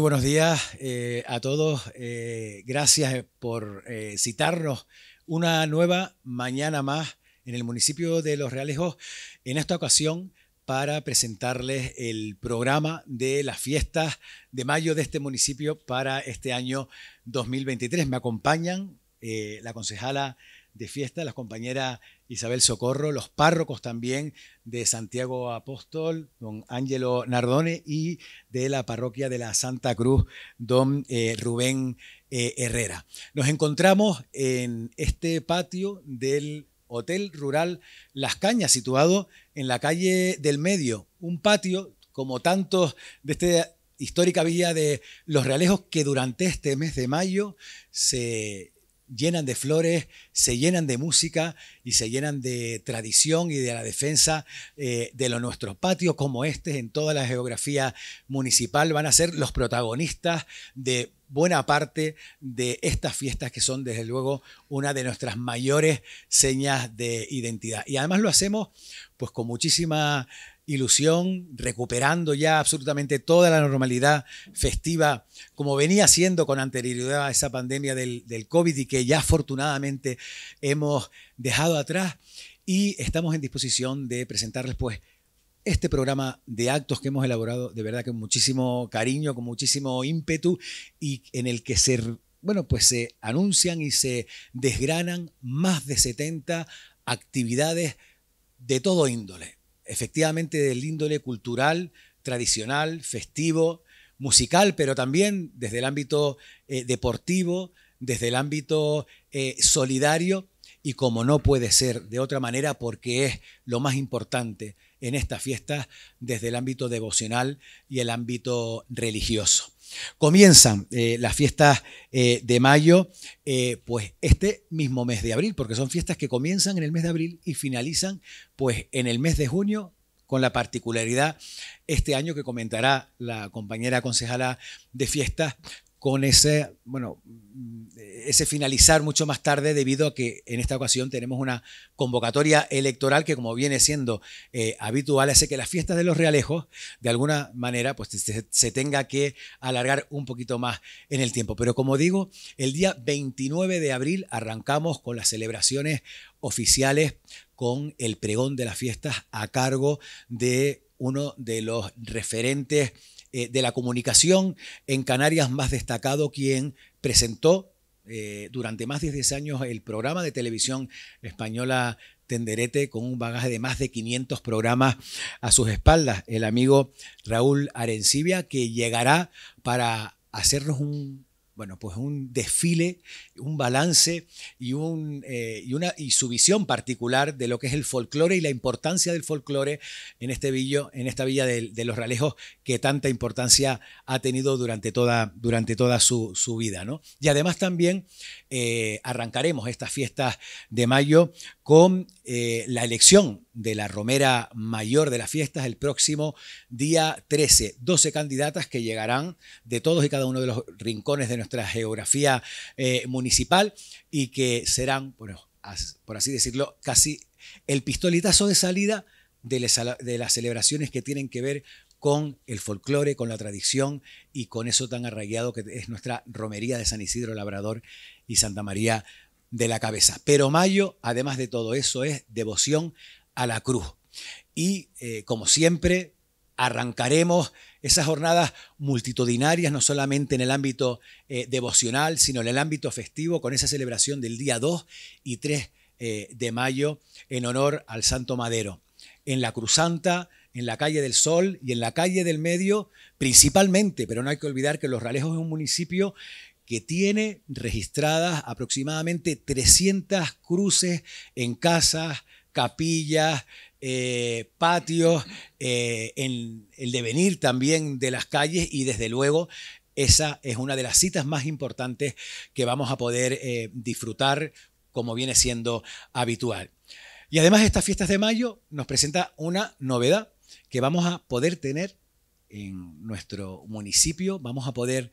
Muy buenos días eh, a todos. Eh, gracias eh, por citarnos una nueva mañana más en el municipio de Los Realejos, en esta ocasión para presentarles el programa de las fiestas de mayo de este municipio para este año 2023. Me acompañan la concejala de fiesta, la compañera Isabel Socorro, los párrocos también de Santiago Apóstol, don Ángelo Nardone, y de la parroquia de la Santa Cruz, don eh, Rubén eh, Herrera. Nos encontramos en este patio del Hotel Rural Las Cañas, situado en la calle del Medio, un patio como tantos de esta histórica villa de Los Realejos que durante este mes de mayo se llenan de flores, se llenan de música y se llenan de tradición y de la defensa eh, de nuestros patios como este en toda la geografía municipal. Van a ser los protagonistas de buena parte de estas fiestas que son desde luego una de nuestras mayores señas de identidad. Y además lo hacemos pues con muchísima ilusión, recuperando ya absolutamente toda la normalidad festiva, como venía siendo con anterioridad a esa pandemia del, COVID y que ya afortunadamente hemos dejado atrás. Y estamos en disposición de presentarles pues este programa de actos que hemos elaborado de verdad con muchísimo cariño, con muchísimo ímpetu y en el que se, bueno, pues se anuncian y se desgranan más de 70 actividades de todo índole efectivamente del índole cultural, tradicional, festivo, musical, pero también desde el ámbito eh, deportivo, desde el ámbito eh, solidario y como no puede ser de otra manera porque es lo más importante en estas fiesta desde el ámbito devocional y el ámbito religioso. Comienzan eh, las fiestas eh, de mayo, eh, pues este mismo mes de abril, porque son fiestas que comienzan en el mes de abril y finalizan pues en el mes de junio con la particularidad este año que comentará la compañera concejala de fiestas, con ese, bueno, ese finalizar mucho más tarde debido a que en esta ocasión tenemos una convocatoria electoral que como viene siendo eh, habitual hace que las fiestas de los realejos de alguna manera pues se, tenga que alargar un poquito más en el tiempo. Pero como digo, el día 29 de abril arrancamos con las celebraciones oficiales con el pregón de las fiestas a cargo de uno de los referentes eh, de la comunicación en Canarias más destacado, quien presentó eh, durante más de 10 años el programa de televisión española Tenderete con un bagaje de más de 500 programas a sus espaldas, el amigo Raúl Arencibia, que llegará para hacernos un bueno, pues un desfile, un balance eh, y, una, y su visión particular de lo que es el folclore y la importancia del folclore en, este en esta villa de, Los Ralejos que tanta importancia ha tenido durante toda, durante toda su, vida. ¿no? Y además también eh, arrancaremos estas fiestas de mayo con eh, la elección de la Romera Mayor de las fiestas el próximo día 13. 12 candidatas que llegarán de todos y cada uno de los rincones de nuestra geografía eh, municipal y que serán, por así decirlo, casi el pistoletazo de salida de, de las celebraciones que tienen que ver con el folclore, con la tradición y con eso tan arraigado que es nuestra romería de San Isidro Labrador y Santa María de la Cabeza. Pero mayo, además de todo eso, es devoción a la cruz. Y eh, como siempre, arrancaremos esas jornadas multitudinarias, no solamente en el ámbito eh, devocional, sino en el ámbito festivo, con esa celebración del día 2 y 3 eh, de mayo en honor al Santo Madero. En la cruz santa en la calle del Sol y en la calle del Medio, principalmente, pero no hay que olvidar que Los Ralejos es un municipio que tiene registradas aproximadamente 300 cruces en casas, capillas, eh, patios, eh, en el devenir también de las calles y desde luego esa es una de las citas más importantes que vamos a poder eh, disfrutar como viene siendo habitual. Y además estas fiestas de mayo nos presenta una novedad que vamos a poder tener en nuestro municipio, vamos a poder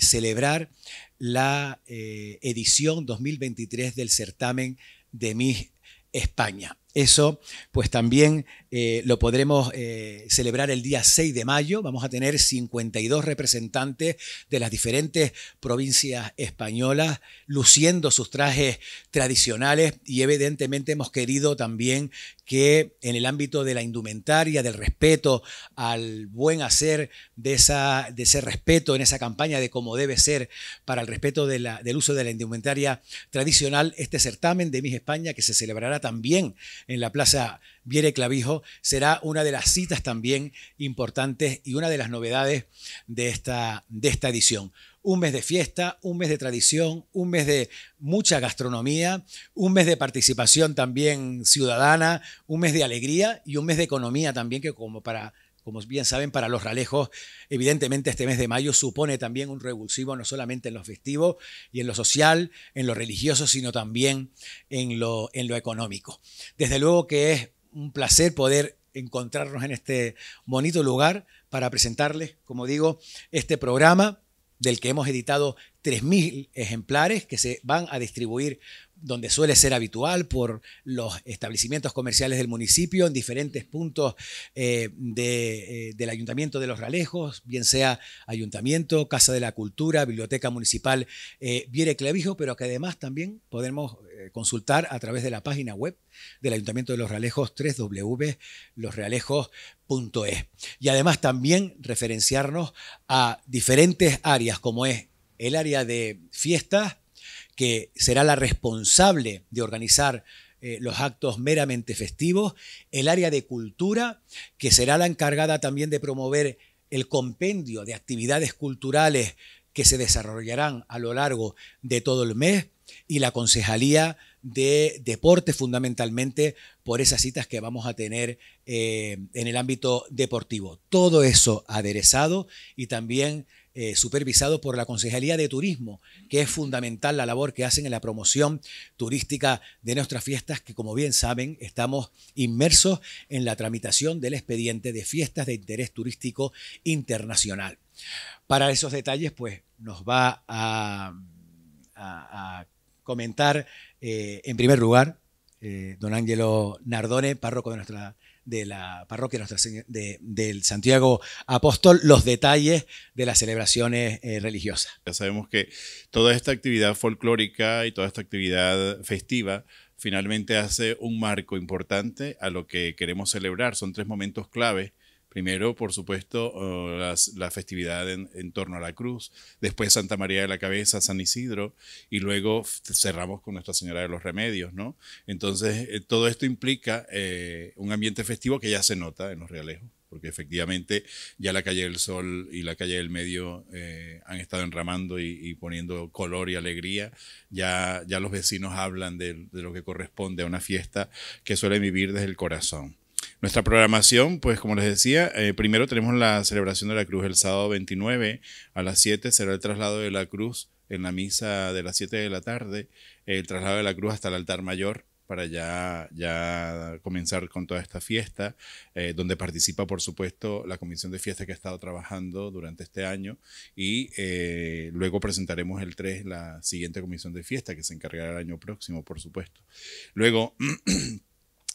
celebrar la edición 2023 del certamen de mis España. Eso pues también eh, lo podremos eh, celebrar el día 6 de mayo. Vamos a tener 52 representantes de las diferentes provincias españolas luciendo sus trajes tradicionales y evidentemente hemos querido también que en el ámbito de la indumentaria, del respeto al buen hacer, de, de ese respeto en esa campaña de cómo debe ser para el respeto del uso de la indumentaria tradicional, este certamen de Miss España que se celebrará también en la Plaza Viere Clavijo, será una de las citas también importantes y una de las novedades de esta, de esta edición. Un mes de fiesta, un mes de tradición, un mes de mucha gastronomía, un mes de participación también ciudadana, un mes de alegría y un mes de economía también que como para como bien saben, para los ralejos, evidentemente este mes de mayo supone también un revulsivo no solamente en lo festivo y en lo social, en lo religioso, sino también en lo, en lo económico. Desde luego que es un placer poder encontrarnos en este bonito lugar para presentarles, como digo, este programa del que hemos editado 3.000 ejemplares que se van a distribuir donde suele ser habitual por los establecimientos comerciales del municipio, en diferentes puntos eh, eh, del Ayuntamiento de los Ralejos, bien sea Ayuntamiento, Casa de la Cultura, Biblioteca Municipal eh, Viere Clavijo, pero que además también podemos eh, consultar a través de la página web del Ayuntamiento de los Ralejos, www.losrealejos.es. Y además también referenciarnos a diferentes áreas como es el área de fiestas, que será la responsable de organizar eh, los actos meramente festivos, el área de cultura, que será la encargada también de promover el compendio de actividades culturales que se desarrollarán a lo largo de todo el mes, y la concejalía de deporte fundamentalmente por esas citas que vamos a tener eh, en el ámbito deportivo. Todo eso aderezado y también eh, supervisado por la Consejería de Turismo, que es fundamental la labor que hacen en la promoción turística de nuestras fiestas, que como bien saben, estamos inmersos en la tramitación del expediente de fiestas de interés turístico internacional. Para esos detalles, pues nos va a, comentar, eh, en primer lugar, eh, don Ángelo Nardone, párroco de nuestra de la parroquia del Santiago Apóstol los detalles de las celebraciones eh, religiosas. Ya sabemos que toda esta actividad folclórica y toda esta actividad festiva finalmente hace un marco importante a lo que queremos celebrar. Son tres momentos clave Primero, por supuesto, las, la festividad en, torno a la cruz, después Santa María de la Cabeza, San Isidro, y luego cerramos con Nuestra Señora de los Remedios, ¿no? Entonces, eh, todo esto implica eh, un ambiente festivo que ya se nota en los realejos porque efectivamente ya la calle del Sol y la calle del Medio eh, han estado enramando y, poniendo color y alegría. Ya, los vecinos hablan de, de, lo que corresponde a una fiesta que suele vivir desde el corazón. Nuestra programación, pues como les decía, eh, primero tenemos la celebración de la cruz el sábado 29 a las 7, será el traslado de la cruz en la misa de las 7 de la tarde, el traslado de la cruz hasta el altar mayor para ya, ya comenzar con toda esta fiesta, eh, donde participa, por supuesto, la comisión de fiesta que ha estado trabajando durante este año y eh, luego presentaremos el 3 la siguiente comisión de fiesta que se encargará el año próximo, por supuesto. Luego...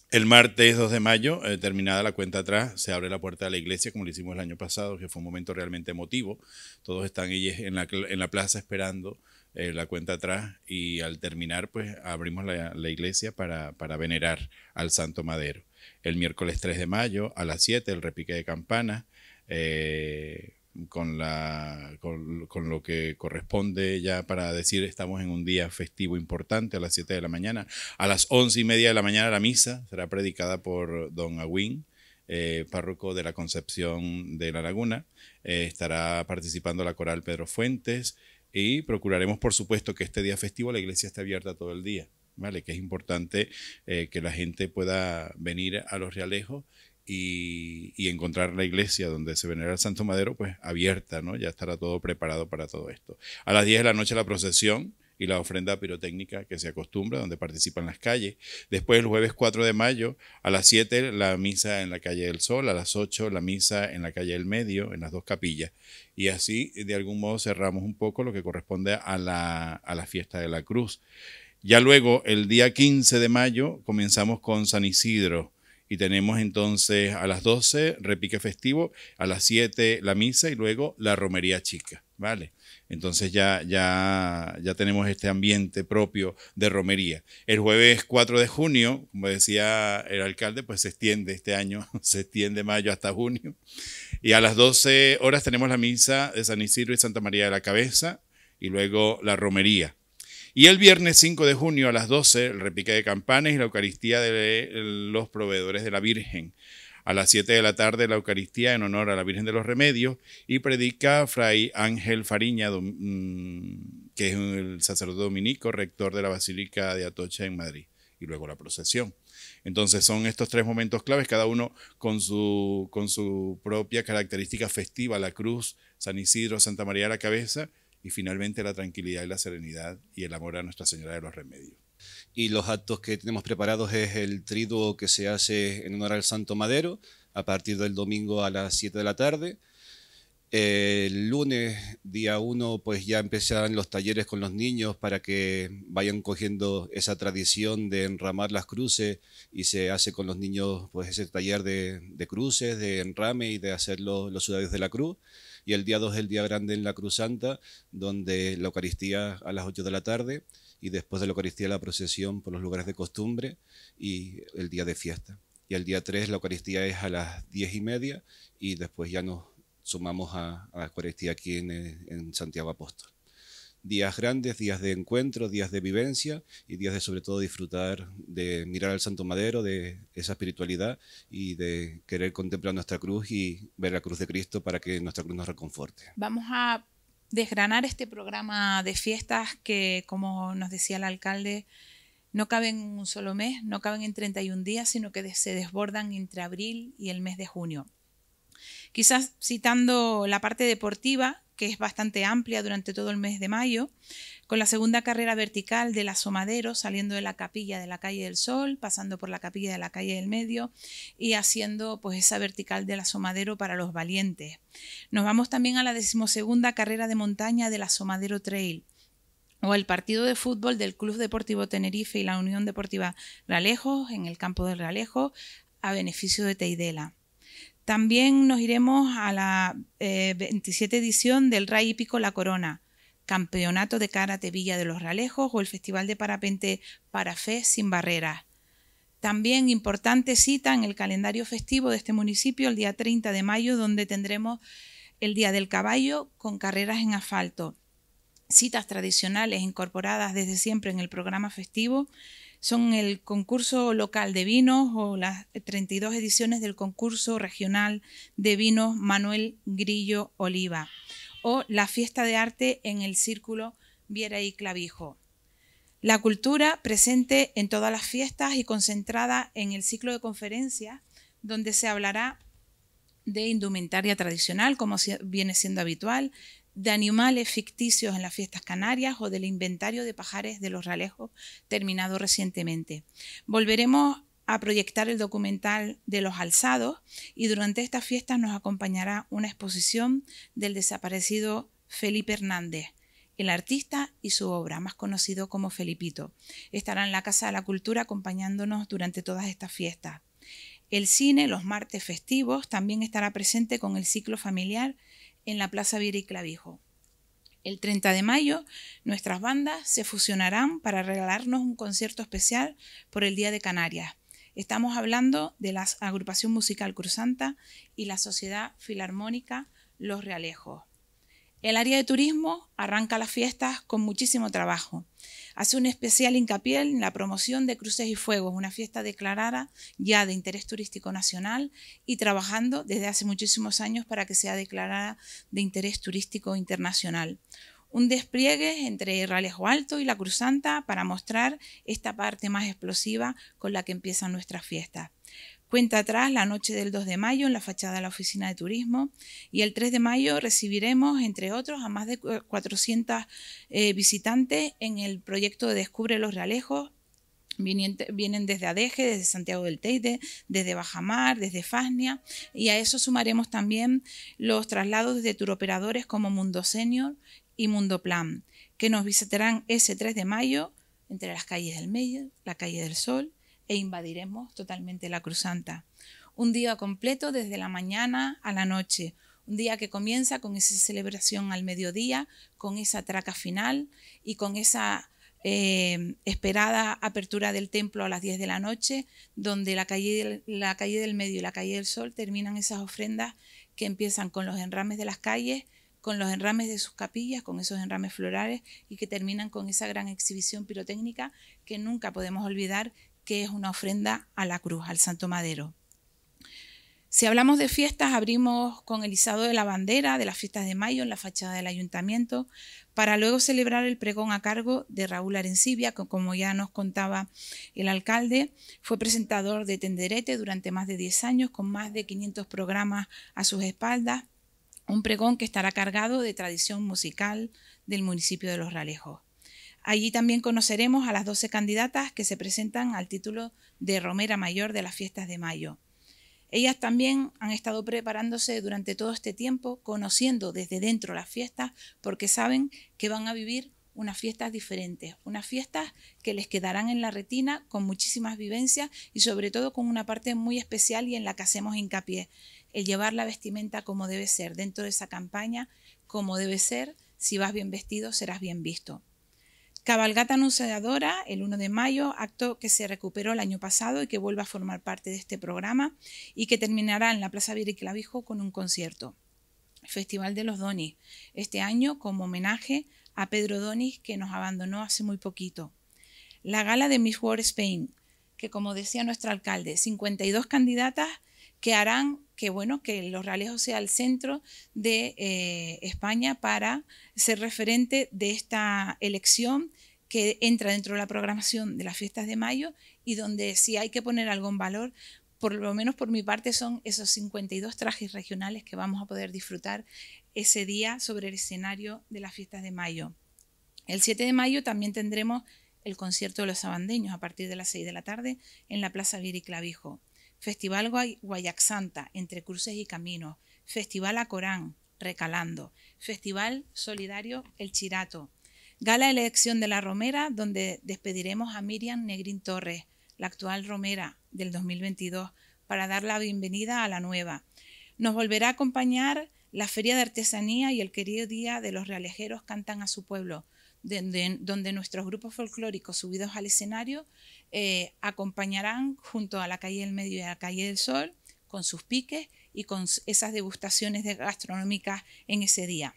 El martes 2 de mayo, eh, terminada la cuenta atrás, se abre la puerta de la iglesia, como lo hicimos el año pasado, que fue un momento realmente emotivo. Todos están en la, en la plaza esperando eh, la cuenta atrás y al terminar, pues abrimos la, iglesia para, venerar al Santo Madero. El miércoles 3 de mayo, a las 7, el repique de campana. Eh, con, la, con, lo que corresponde ya para decir estamos en un día festivo importante a las 7 de la mañana. A las 11 y media de la mañana la misa será predicada por don Agüín. Eh, párroco de la Concepción de la Laguna. Eh, estará participando la coral Pedro Fuentes y procuraremos, por supuesto, que este día festivo la iglesia esté abierta todo el día, ¿vale? Que es importante eh, que la gente pueda venir a los realejos y, encontrar la iglesia donde se venera el Santo Madero, pues abierta, ¿no? Ya estará todo preparado para todo esto. A las 10 de la noche la procesión y la ofrenda pirotécnica que se acostumbra, donde participan las calles. Después, el jueves 4 de mayo, a las 7, la misa en la calle del Sol, a las 8, la misa en la calle del Medio, en las dos capillas. Y así, de algún modo, cerramos un poco lo que corresponde a la, a la fiesta de la cruz. Ya luego, el día 15 de mayo, comenzamos con San Isidro y tenemos entonces a las 12 repique festivo, a las 7 la misa y luego la romería chica, ¿vale? Entonces ya, ya, ya tenemos este ambiente propio de romería. El jueves 4 de junio, como decía el alcalde, pues se extiende este año, se extiende mayo hasta junio. Y a las 12 horas tenemos la misa de San Isidro y Santa María de la Cabeza y luego la romería. Y el viernes 5 de junio a las 12, el repique de campanas y la Eucaristía de los proveedores de la Virgen. A las 7 de la tarde, la Eucaristía en honor a la Virgen de los Remedios y predica Fray Ángel Fariña, mm, que es el sacerdote dominico, rector de la Basílica de Atocha en Madrid, y luego la procesión. Entonces son estos tres momentos claves, cada uno con su, con su propia característica festiva, la cruz, San Isidro, Santa María la Cabeza y finalmente la tranquilidad y la serenidad y el amor a Nuestra Señora de los Remedios. Y los actos que tenemos preparados es el triduo que se hace en honor al Santo Madero a partir del domingo a las 7 de la tarde el lunes, día 1, pues ya empezarán los talleres con los niños para que vayan cogiendo esa tradición de enramar las cruces y se hace con los niños pues ese taller de, cruces, de enrame y de hacer los, los de la cruz. Y el día 2 el día grande en la Cruz Santa, donde la Eucaristía a las 8 de la tarde y después de la Eucaristía la procesión por los lugares de costumbre y el día de fiesta. Y el día 3 la Eucaristía es a las 10 y media y después ya nos sumamos a, la Eucaristía aquí en, eh, en Santiago Apóstol. Días grandes, días de encuentro, días de vivencia y días de sobre todo disfrutar, de mirar al Santo Madero, de esa espiritualidad y de querer contemplar nuestra cruz y ver la cruz de Cristo para que nuestra cruz nos reconforte. Vamos a desgranar este programa de fiestas que, como nos decía el alcalde, no caben en un solo mes, no caben en 31 días, sino que se desbordan entre abril y el mes de junio. Quizás citando la parte deportiva, que es bastante amplia durante todo el mes de mayo, con la segunda carrera vertical del asomadero saliendo de la capilla de la calle del Sol, pasando por la capilla de la calle del Medio y haciendo pues esa vertical del asomadero para los valientes. Nos vamos también a la decimosegunda carrera de montaña del asomadero trail o el partido de fútbol del Club Deportivo Tenerife y la Unión Deportiva Realejos en el campo del Ralejo a beneficio de Teidela. También nos iremos a la 27 eh, edición del Ray Hípico La Corona, Campeonato de Karate Villa de los Ralejos o el Festival de Parapente para Fe Sin Barreras. También importante cita en el calendario festivo de este municipio el día 30 de mayo, donde tendremos el Día del Caballo con carreras en asfalto. Citas tradicionales incorporadas desde siempre en el programa festivo son el concurso local de vinos o las 32 ediciones del concurso regional de vinos Manuel Grillo Oliva o la fiesta de arte en el círculo Viera y Clavijo. La cultura presente en todas las fiestas y concentrada en el ciclo de conferencias donde se hablará de indumentaria tradicional, como viene siendo habitual, de animales ficticios en las fiestas canarias o del inventario de pajares de los ralejos terminado recientemente. Volveremos a proyectar el documental de los alzados y durante estas fiestas nos acompañará una exposición del desaparecido Felipe Hernández, el artista y su obra, más conocido como Felipito. Estará en la Casa de la Cultura acompañándonos durante todas estas fiestas. El cine, los martes festivos, también estará presente con el ciclo familiar en la Plaza Vira y Clavijo. El 30 de mayo, nuestras bandas se fusionarán para regalarnos un concierto especial por el Día de Canarias. Estamos hablando de la Agrupación Musical Cruzanta y la Sociedad Filarmónica Los Realejos. El área de turismo arranca las fiestas con muchísimo trabajo. Hace un especial hincapié en la promoción de Cruces y Fuegos, una fiesta declarada ya de interés turístico nacional y trabajando desde hace muchísimos años para que sea declarada de interés turístico internacional un despliegue entre Ralejo Alto y La Cruzanta para mostrar esta parte más explosiva con la que empiezan nuestras fiestas. Cuenta atrás la noche del 2 de mayo en la fachada de la oficina de turismo y el 3 de mayo recibiremos, entre otros, a más de 400 eh, visitantes en el proyecto de Descubre los Realejos. Vienen, desde Adeje, desde Santiago del Teide, desde Bajamar, desde Fasnia y a eso sumaremos también los traslados de turoperadores como Mundo Senior y Mundo Plan, que nos visitarán ese 3 de mayo entre las calles del Medio, la calle del Sol, e invadiremos totalmente la cruz santa Un día completo desde la mañana a la noche, un día que comienza con esa celebración al mediodía, con esa traca final y con esa eh, esperada apertura del templo a las 10 de la noche, donde la calle, la calle del medio y la calle del sol terminan esas ofrendas que empiezan con los enrames de las calles, con los enrames de sus capillas, con esos enrames florales y que terminan con esa gran exhibición pirotécnica que nunca podemos olvidar que es una ofrenda a la cruz, al Santo Madero. Si hablamos de fiestas, abrimos con el izado de la bandera de las fiestas de mayo en la fachada del ayuntamiento, para luego celebrar el pregón a cargo de Raúl Arencibia, que como ya nos contaba el alcalde, fue presentador de Tenderete durante más de 10 años, con más de 500 programas a sus espaldas, un pregón que estará cargado de tradición musical del municipio de Los Ralejos. Allí también conoceremos a las 12 candidatas que se presentan al título de Romera Mayor de las Fiestas de Mayo. Ellas también han estado preparándose durante todo este tiempo, conociendo desde dentro las fiestas, porque saben que van a vivir unas fiestas diferentes, unas fiestas que les quedarán en la retina con muchísimas vivencias y sobre todo con una parte muy especial y en la que hacemos hincapié, el llevar la vestimenta como debe ser, dentro de esa campaña, como debe ser, si vas bien vestido serás bien visto. Cabalgata Anunciadora, el 1 de mayo, acto que se recuperó el año pasado y que vuelve a formar parte de este programa y que terminará en la Plaza Viri y Clavijo con un concierto. Festival de los Donis, este año como homenaje a Pedro Donis que nos abandonó hace muy poquito. La gala de Miss World Spain, que como decía nuestro alcalde, 52 candidatas que harán que bueno, que los Ralejos sea el centro de eh, España para ser referente de esta elección que entra dentro de la programación de las fiestas de mayo y donde si hay que poner algún valor, por lo menos por mi parte son esos 52 trajes regionales que vamos a poder disfrutar ese día sobre el escenario de las fiestas de mayo. El 7 de mayo también tendremos el concierto de los sabandeños a partir de las 6 de la tarde en la Plaza Viri Clavijo. Festival Guay Guayaxanta, Entre Cruces y Caminos, Festival Acorán, Recalando, Festival Solidario El Chirato, Gala Elección de la Romera, donde despediremos a Miriam Negrín Torres, la actual Romera del 2022, para dar la bienvenida a la nueva. Nos volverá a acompañar la Feria de Artesanía y el querido Día de los Realejeros Cantan a su Pueblo, donde nuestros grupos folclóricos subidos al escenario eh, acompañarán junto a la calle del Medio y a la calle del Sol con sus piques y con esas degustaciones gastronómicas en ese día.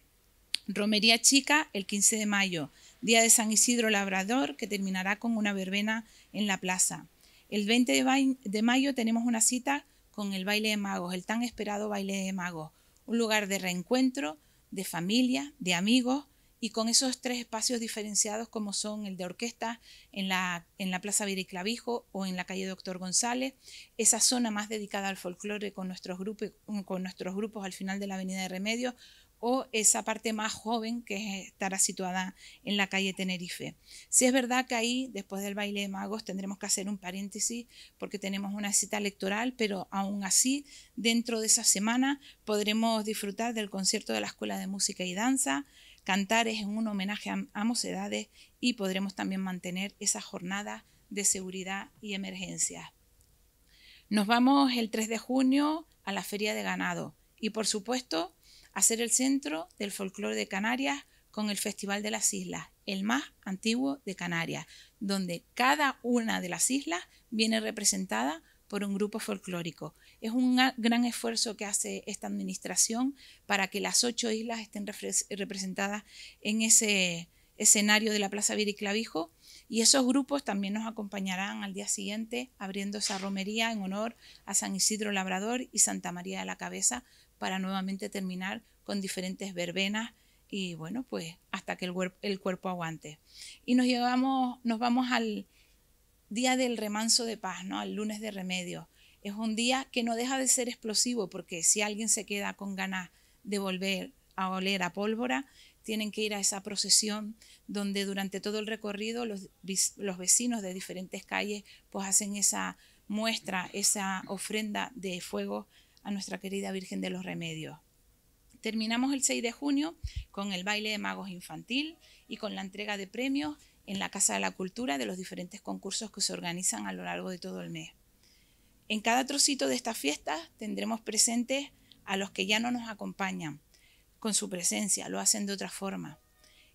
Romería Chica el 15 de mayo, día de San Isidro Labrador, que terminará con una verbena en la plaza. El 20 de mayo tenemos una cita con el baile de magos, el tan esperado baile de magos, un lugar de reencuentro de familia, de amigos, y con esos tres espacios diferenciados como son el de orquesta en la, en la Plaza Clavijo o en la calle Doctor González, esa zona más dedicada al folclore con nuestros, grupos, con nuestros grupos al final de la Avenida de Remedios o esa parte más joven que estará situada en la calle Tenerife. Si es verdad que ahí, después del baile de magos, tendremos que hacer un paréntesis porque tenemos una cita electoral, pero aún así, dentro de esa semana podremos disfrutar del concierto de la Escuela de Música y Danza, Cantares es un homenaje a, mocedades y podremos también mantener esa jornada de seguridad y emergencia. Nos vamos el 3 de junio a la Feria de Ganado y por supuesto a ser el centro del folclore de Canarias con el Festival de las Islas, el más antiguo de Canarias, donde cada una de las islas viene representada por un grupo folclórico. Es un gran esfuerzo que hace esta administración para que las ocho islas estén representadas en ese escenario de la Plaza Viriclavijo y esos grupos también nos acompañarán al día siguiente abriendo esa romería en honor a San Isidro Labrador y Santa María de la Cabeza para nuevamente terminar con diferentes verbenas y bueno, pues hasta que el, el cuerpo aguante. Y nos, llevamos, nos vamos al día del remanso de paz, ¿no? El lunes de remedio. Es un día que no deja de ser explosivo porque si alguien se queda con ganas de volver a oler a pólvora, tienen que ir a esa procesión donde durante todo el recorrido los, vecinos de diferentes calles pues hacen esa muestra, esa ofrenda de fuego a nuestra querida Virgen de los Remedios. Terminamos el 6 de junio con el baile de magos infantil y con la entrega de premios en la Casa de la Cultura de los diferentes concursos que se organizan a lo largo de todo el mes. En cada trocito de esta fiesta tendremos presentes a los que ya no nos acompañan con su presencia, lo hacen de otra forma.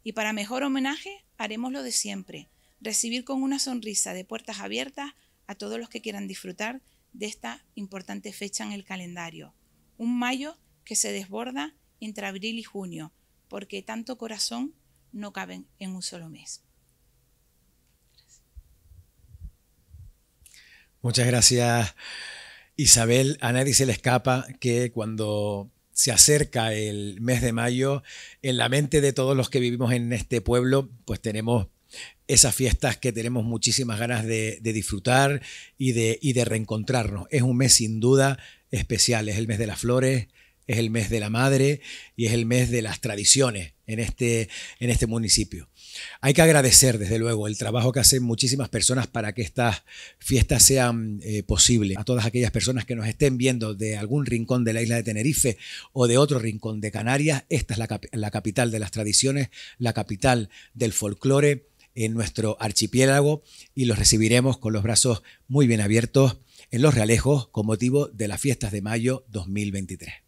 Y para mejor homenaje haremos lo de siempre, recibir con una sonrisa de puertas abiertas a todos los que quieran disfrutar de esta importante fecha en el calendario. Un mayo que se desborda entre abril y junio, porque tanto corazón no caben en un solo mes. Muchas gracias, Isabel. A nadie se le escapa que cuando se acerca el mes de mayo, en la mente de todos los que vivimos en este pueblo, pues tenemos esas fiestas que tenemos muchísimas ganas de, disfrutar y de, y de reencontrarnos. Es un mes sin duda especial, es el mes de las flores, es el mes de la madre y es el mes de las tradiciones en este, en este municipio. Hay que agradecer, desde luego, el trabajo que hacen muchísimas personas para que estas fiestas sean posible eh, posibles. A todas aquellas personas que nos estén viendo de algún rincón de la isla de Tenerife o de otro rincón de Canarias, esta es la, la capital de las tradiciones, la capital del folclore en nuestro archipiélago y los recibiremos con los brazos muy bien abiertos en Los Realejos con motivo de las fiestas de mayo 2023.